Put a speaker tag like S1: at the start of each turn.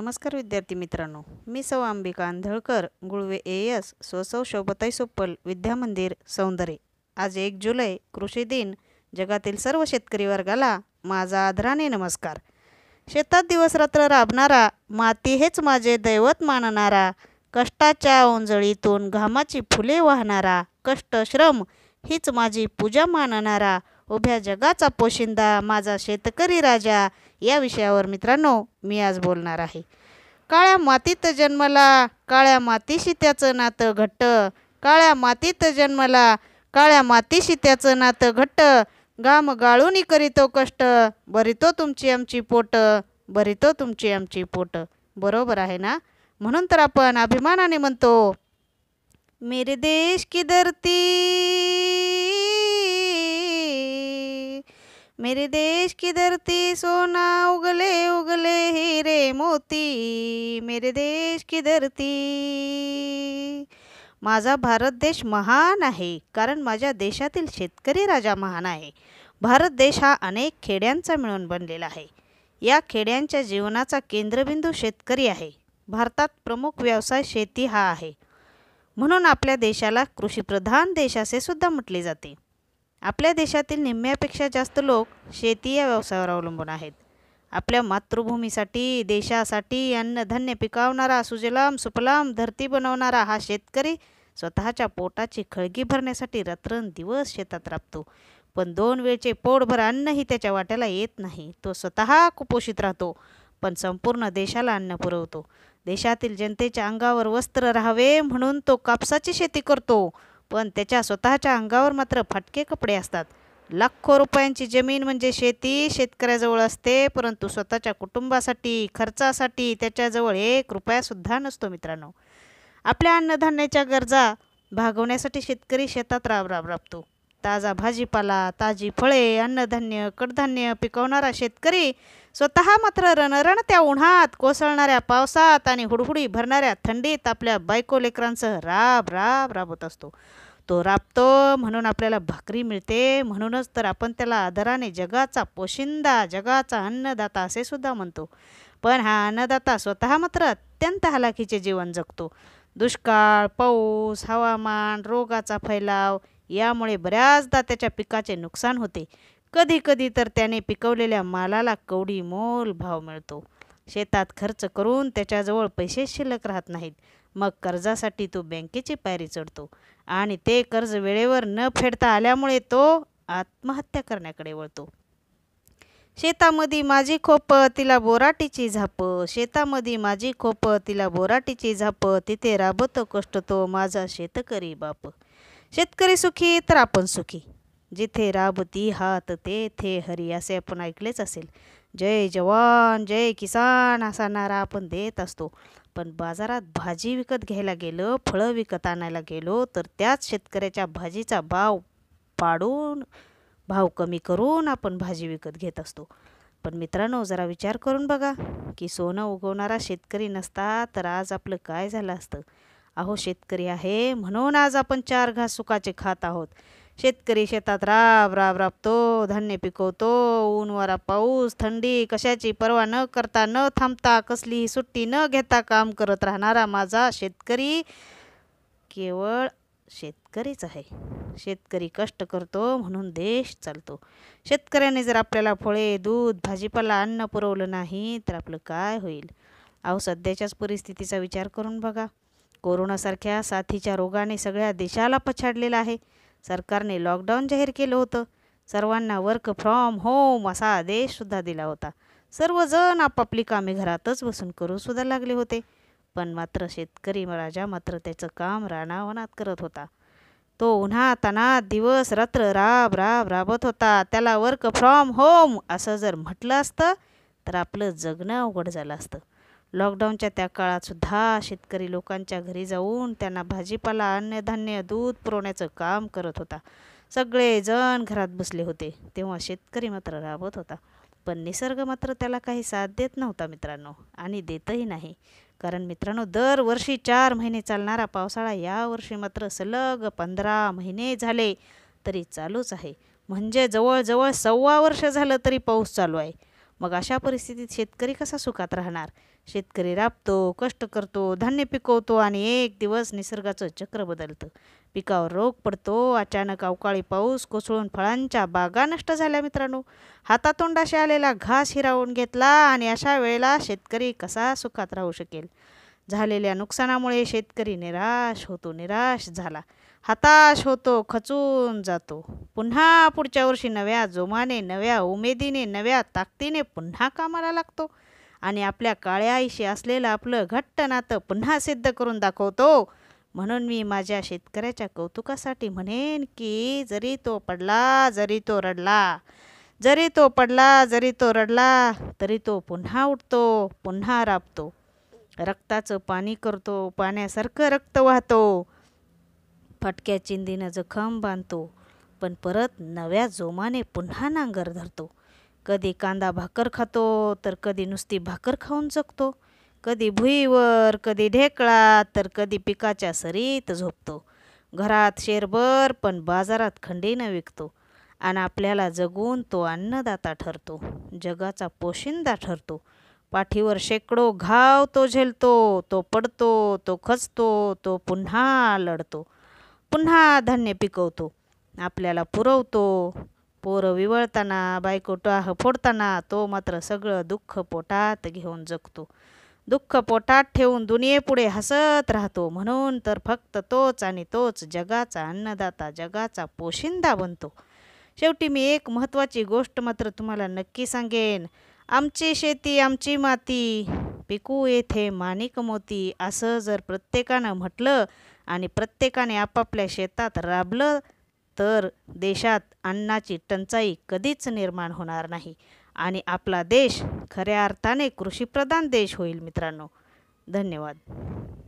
S1: नमस्कार विद्यार्थी मित्रांनो मी सौ अंबिका आंधळकर गुळवे ए एस स्वसौ शोभताई सुप्पल विद्यामंदिर सौंदर्य आज एक जुलै कृषी दिन जगातील सर्व शेतकरी वर्गाला माझा आदराने नमस्कार शेतात दिवस रात्र राबणारा माती हेच माझे दैवत मानणारा कष्टाच्या ओंजळीतून घामाची फुले वाहणारा कष्ट श्रम हीच माझी पूजा मानणारा उभ्या जगाचा पोशिंदा माझा शेतकरी राजा या विषयावर मित्रांनो मी आज बोलणार आहे काळ्या मातीत जन्मला काळ्या मातीशी त्याचं नातं घट्ट काळ्या मातीत जन्मला काळ्या मातीशी त्याचं नातं घट्ट गाम गाळूनी करीतो कष्ट बरितो तुमची आमची पोट बरितो तुमची आमची पोट बरोबर आहे ना म्हणून तर आपण अभिमानाने म्हणतो मेरे देश की धरती मेरे देश की धरती सोना उगले उगले हीरे मोती मेरे देश की धरती माझा भारत देश महान आहे कारण माझ्या देशातील शेतकरी राजा महान आहे भारत देश हा अनेक खेड्यांचा मिळून बनलेला आहे या खेड्यांच्या जीवनाचा केंद्रबिंदू शेतकरी आहे भारतात प्रमुख व्यवसाय शेती हा आहे म्हणून आपल्या देशाला कृषीप्रधान देश असे सुद्धा म्हटले जाते आपल्या देशातील निम्म्यापेक्षा जास्त लोक शेती या व्यवसायावर अवलंबून आहेत आपल्या मातृभूमीसाठी देशासाठी अन्नधान्य पिकावणारा सुजलाम सुफलाम धरती बनवणारा हा शेतकरी स्वतःच्या पोटाची खळगी भरण्यासाठी दिवस शेतात राबतो पण दोन वेळचे पोटभर अन्नही त्याच्या वाट्याला येत नाही तो स्वतः कुपोषित राहतो पण संपूर्ण देशाला अन्न पुरवतो देशातील जनतेच्या अंगावर वस्त्र राहावे म्हणून तो कापसाची शेती करतो पण त्याच्या स्वतःच्या अंगावर मात्र फटके कपडे असतात लाखो रुपयांची जमीन म्हणजे शेती शेतकऱ्याजवळ असते परंतु स्वतःच्या कुटुंबासाठी खर्चासाठी त्याच्याजवळ एक रुपयासुद्धा नसतो मित्रांनो आपल्या अन्नधान्याच्या गरजा भागवण्यासाठी शेतकरी शेतात राब राब राबतो ताजा भाजीपाला ताजी फळे अन्नधान्य कडधान्य पिकवणारा शेतकरी स्वतः मात्र त्या उन्हात कोसळणाऱ्या पावसात आणि हुडहुडी भरणाऱ्या थंडीत आपल्या बायको लेकरांसह राब राब राबत असतो तो राबतो म्हणून आपल्याला भाकरी मिळते म्हणूनच तर आपण त्याला आदराने जगाचा पोशिंदा जगाचा अन्नदाता असे सुद्धा म्हणतो पण हा अन्नदाता स्वतः मात्र अत्यंत हलाखीचे जीवन जगतो दुष्काळ पाऊस हवामान रोगाचा फैलाव यामुळे बऱ्याचदा त्याच्या पिकाचे नुकसान होते कधी कधी तर त्याने पिकवलेल्या मालाला कवडी मोल भाव मिळतो शेतात खर्च करून त्याच्याजवळ पैसे शिल्लक राहत नाहीत मग कर्जासाठी तो बँकेची पायरी चढतो आणि ते कर्ज वेळेवर न फेडता आल्यामुळे तो आत्महत्या करण्याकडे वळतो शेतामध्ये माझी खोप तिला बोराटीची झाप शेतामध्ये माझी खोप तिला बोराटीची झाप तिथे राबतो कष्ट तो माझा शेतकरी बाप शेतकरी सुखी तर आपण सुखी जिथे राबती हात तेथे हरी असे आपण ऐकलेच असेल जय जवान जय किसान असा नारा आपण देत असतो पण बाजारात भाजी विकत घ्यायला गेलं फळं विकत आणायला गेलो तर त्याच शेतकऱ्याच्या भाजीचा भाव पाडून भाव कमी करून आपण भाजी विकत घेत असतो पण मित्रांनो जरा विचार करून बघा की सोनं उगवणारा शेतकरी नसता तर आज आपलं काय झालं असतं अहो शेतकरी आहे म्हणून आज आपण चार घास सुखाचे खात आहोत शेतकरी शेतात राब राब राबतो धान्य पिकवतो ऊन वारा पाऊस थंडी कशाची पर्वा न करता न थांबता कसलीही सुट्टी न घेता काम करत राहणारा माझा शेतकरी केवळ शेतकरीच आहे शेतकरी कष्ट करतो म्हणून देश चालतो शेतकऱ्याने जर आपल्याला फळे दूध भाजीपाला अन्न पुरवलं नाही तर आपलं काय होईल अहो सध्याच्याच परिस्थितीचा विचार करून बघा कोरोनासारख्या साथीच्या रोगाने सगळ्या देशाला पछाडलेला आहे सरकारने लॉकडाऊन जाहीर केलं होतं सर्वांना वर्क फ्रॉम होम असा आदेशसुद्धा दिला होता सर्वजण आपापली कामे घरातच बसून करूसुद्धा लागले होते पण मात्र शेतकरी राजा मात्र त्याचं काम रानावनात करत होता तो उन्हा दिवस रात्र राब राब राबत होता त्याला वर्क फ्रॉम होम असं जर म्हटलं असतं तर आपलं जगणं अवघड झालं असतं लॉकडाऊनच्या त्या काळातसुद्धा शेतकरी लोकांच्या घरी जाऊन त्यांना भाजीपाला अन्नधान्य दूध पुरवण्याचं काम करत होता सगळेजण घरात बसले होते तेव्हा शेतकरी मात्र राबत होता पण निसर्ग मात्र त्याला काही साथ देत नव्हता मित्रांनो आणि देतही नाही कारण मित्रांनो दरवर्षी चार महिने चालणारा पावसाळा यावर्षी मात्र सलग पंधरा महिने झाले तरी चालूच आहे म्हणजे जवळजवळ सव्वा वर्ष झालं तरी पाऊस चालू आहे मग अशा परिस्थितीत शेतकरी कसा सुखात राहणार शेतकरी राबतो कष्ट करतो धान्य पिकवतो आणि एक दिवस निसर्गाचं चक्र बदलतं पिकावर रोग पडतो अचानक अवकाळी पाऊस कोसळून फळांच्या बागा नष्ट झाल्या मित्रांनो हातातोंडाशी आलेला घास हिरावून घेतला आणि अशा वेळेला शेतकरी कसा सुखात राहू शकेल झालेल्या नुकसानामुळे शेतकरी निराश होतो निराश झाला हताश होतो खचून जातो पुन्हा पुढच्या वर्षी नव्या जोमाने नव्या उमेदीने नव्या ताकदीने पुन्हा कामाला लागतो आणि आपल्या काळ्या आईशी असलेलं आपलं घट्ट नातं पुन्हा सिद्ध करून दाखवतो म्हणून मी माझ्या शेतकऱ्याच्या कौतुकासाठी म्हणेन की जरी तो पडला जरी तो रडला जरी तो पडला जरी तो रडला तरी तो पुन्हा उठतो पुन्हा राबतो रक्ताचं पाणी करतो पाण्यासारखं रक्त वाहतो फटक्या चिंदीनं जखम बांधतो पण परत नव्या जोमाने पुन्हा नांगर धरतो कधी कांदा भाकर खातो तर कधी नुसती भाकर खाऊन जगतो कधी भुईवर कधी ढेकळात तर कधी पिकाच्या सरीत झोपतो घरात शेरभर पण बाजारात खंडीनं विकतो आणि आपल्याला जगून तो अन्नदाता ठरतो जगाचा पोशिंदा ठरतो पाठीवर शेकडो घाव तो झेलतो तो पडतो तो खचतो तो पुन्हा लढतो पुन्हा धान्य पिकवतो आपल्याला पुरवतो पोरं विवळताना बायको टाह फोडताना तो मात्र सगळं दुःख पोटात घेऊन जगतो दुःख पोटात ठेवून दुनियेपुढे हसत राहतो म्हणून तर फक्त तोच आणि तोच जगाचा अन्नदाता जगाचा पोशिंदा बनतो शेवटी मी एक महत्त्वाची गोष्ट मात्र तुम्हाला नक्की सांगेन आमची शेती आमची माती पिकू येथे माणिक मोती असं जर प्रत्येकानं म्हटलं आणि प्रत्येकाने आपापल्या शेतात राबलं तर देशात अन्नाची टंचाई कधीच निर्माण होणार नाही आणि आपला देश खऱ्या अर्थाने कृषीप्रधान देश होईल मित्रांनो धन्यवाद